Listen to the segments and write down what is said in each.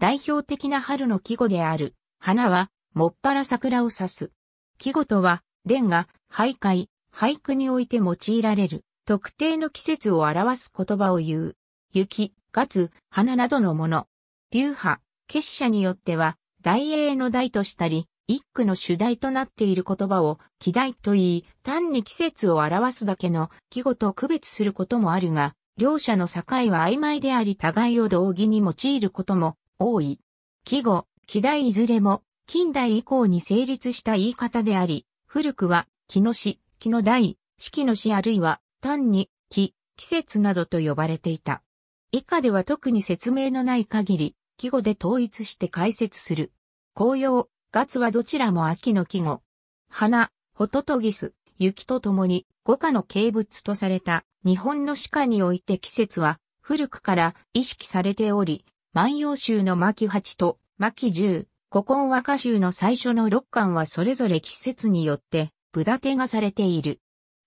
代表的な春の季語である、花は、もっぱら桜を指す。季語とは、連が、徘徊、俳句において用いられる、特定の季節を表す言葉を言う。雪、月、花などのもの。流派、結社によっては、大英の題としたり、一句の主題となっている言葉を、季題と言い、単に季節を表すだけの季語と区別することもあるが、両者の境は曖昧であり互いを同義に用いることも多い。季語、季題いずれも、近代以降に成立した言い方であり、古くは、木の詩、木の題、四季の詩あるいは、単に、木、季節などと呼ばれていた。以下では特に説明のない限り、季語で統一して解説する。紅葉、月はどちらも秋の季語。花、ホトトギス、雪とともに五花の景物とされた日本の鹿において季節は古くから意識されており、万葉集の巻8と巻10、古今和歌集の最初の6巻はそれぞれ季節によって、ぶだてがされている。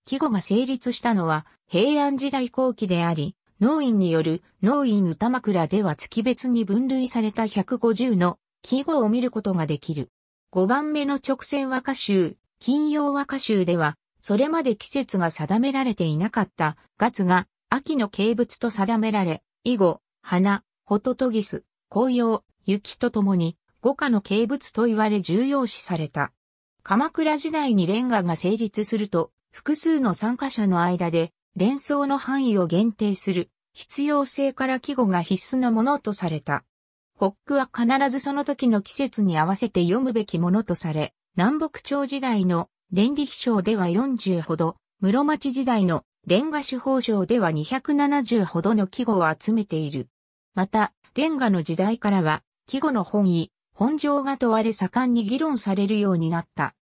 季語が成立したのは平安時代後期であり、農院による農院歌枕では月別に分類された150の季語を見ることができる。5番目の直線和歌集、金曜和歌集では、それまで季節が定められていなかった月が秋の景物と定められ、以後、花、ホトトギス、紅葉、雪とともに、五花の景物と言われ重要視された。鎌倉時代にレンガが成立すると、複数の参加者の間で、連想の範囲を限定する、必要性から季語が必須なものとされた。ホックは必ずその時の季節に合わせて読むべきものとされ、南北朝時代の連理章では40ほど、室町時代のレンガ手法章では270ほどの季語を集めている。また、レンガの時代からは、季語の本意、本情が問われ盛んに議論されるようになった。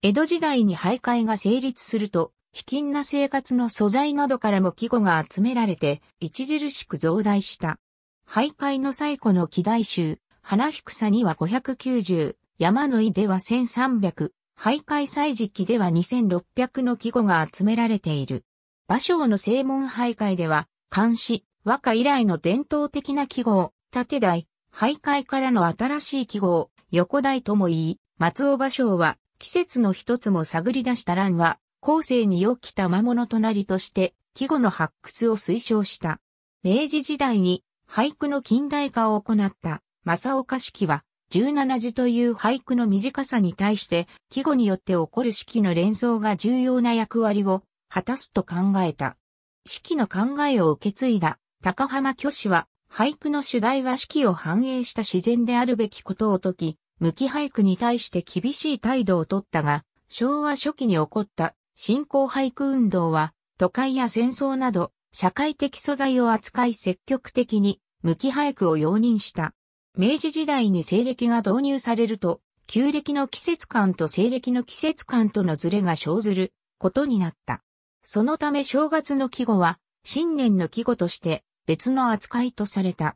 江戸時代に徘徊が成立すると、卑近な生活の素材などからも季語が集められて、著しく増大した。徘徊の最古の季題集、花低さには590、山の井では1300、徘徊祭時期では2600の季語が集められている。芭蕉の正門徘徊では、漢詩、和歌以来の伝統的な記号、縦台、徘徊からの新しい記号、横台とも言い、松尾芭蕉は、季節の一つも探り出した蘭は、後世に良き賜物となりとして、季語の発掘を推奨した。明治時代に、俳句の近代化を行った、正岡式は、17字という俳句の短さに対して、季語によって起こる式の連想が重要な役割を果たすと考えた。式の考えを受け継いだ高浜虚子は、俳句の主題は四季を反映した自然であるべきことを説き、無期俳句に対して厳しい態度をとったが、昭和初期に起こった新興俳句運動は、都会や戦争など、社会的素材を扱い積極的に無期俳句を容認した。明治時代に西暦が導入されると、旧暦の季節感と西暦の季節感とのズレが生ずることになった。そのため正月の季語は、新年の季語として別の扱いとされた。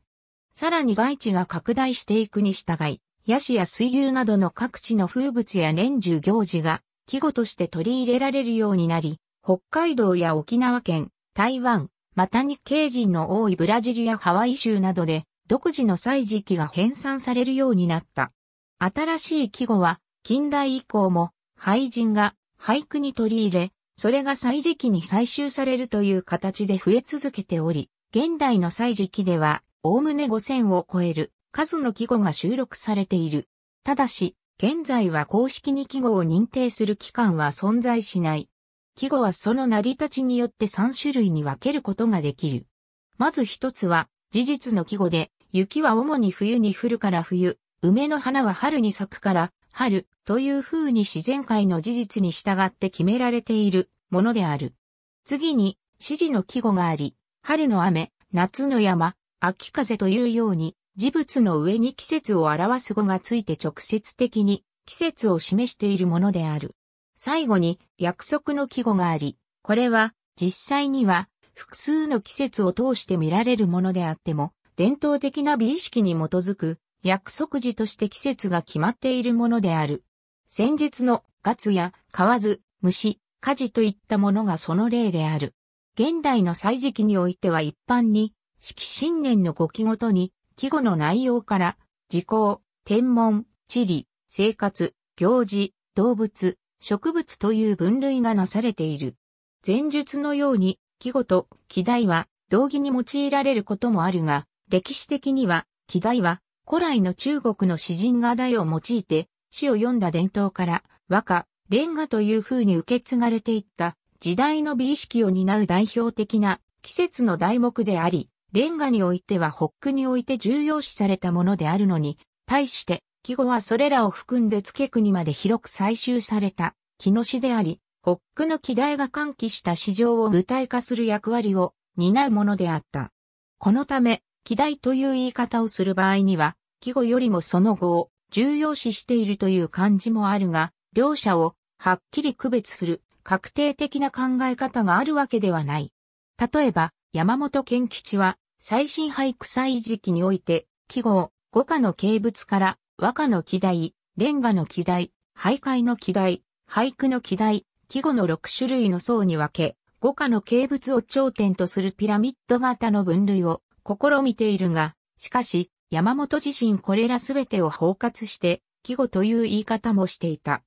さらに外地が拡大していくに従い、ヤシや水牛などの各地の風物や年中行事が季語として取り入れられるようになり、北海道や沖縄県、台湾、また日系人の多いブラジルやハワイ州などで独自の祭時期が編纂されるようになった。新しい季語は近代以降も俳人が俳句に取り入れ、それが祭時期に採集されるという形で増え続けており、現代の歳時記では、おおむね5000を超える数の記号が収録されている。ただし、現在は公式に記号を認定する機関は存在しない。記号はその成り立ちによって3種類に分けることができる。まず一つは、事実の季語で、雪は主に冬に降るから冬、梅の花は春に咲くから春という風に自然界の事実に従って決められているものである。次に、指示の季語があり、春の雨、夏の山、秋風というように、事物の上に季節を表す語がついて直接的に季節を示しているものである。最後に約束の季語があり、これは実際には複数の季節を通して見られるものであっても、伝統的な美意識に基づく約束時として季節が決まっているものである。先日の月や河津、虫、火事といったものがその例である。現代の祭時期においては一般に、式新年の語記ごとに、記語の内容から、時効、天文、地理、生活、行事、動物、植物という分類がなされている。前述のように、記語と記題は同義に用いられることもあるが、歴史的には、記題は古来の中国の詩人が題を用いて、詩を読んだ伝統から、和歌、レンガという風に受け継がれていった時代の美意識を担う代表的な季節の題目であり、レンガにおいてはホックにおいて重要視されたものであるのに、対して、季語はそれらを含んで付け国まで広く採集された、木の詩であり、ホックの季題が喚起した市場を具体化する役割を担うものであった。このため、季題という言い方をする場合には、季語よりもその後を重要視しているという感じもあるが、両者をはっきり区別する確定的な考え方があるわけではない。例えば、山本賢吉は、最新廃句祭時期において、記号、五花の形物から、和歌の記題、レンガの記題、徘徊の記題、俳句の記題、記号の6種類の層に分け、五花の形物を頂点とするピラミッド型の分類を試みているが、しかし、山本自身これらすべてを包括して、季語という言い方もしていた。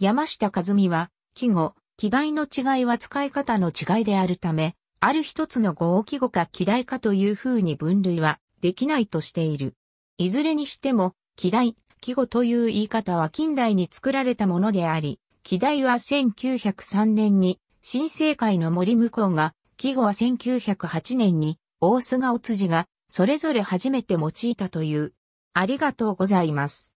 山下和美は、季語、季題の違いは使い方の違いであるため、ある一つの語を季語か季題かという風に分類はできないとしている。いずれにしても、季題、季語という言い方は近代に作られたものであり、季題は1903年に新生会の森向こうが、季語は1908年に大菅お辻がそれぞれ初めて用いたという。ありがとうございます。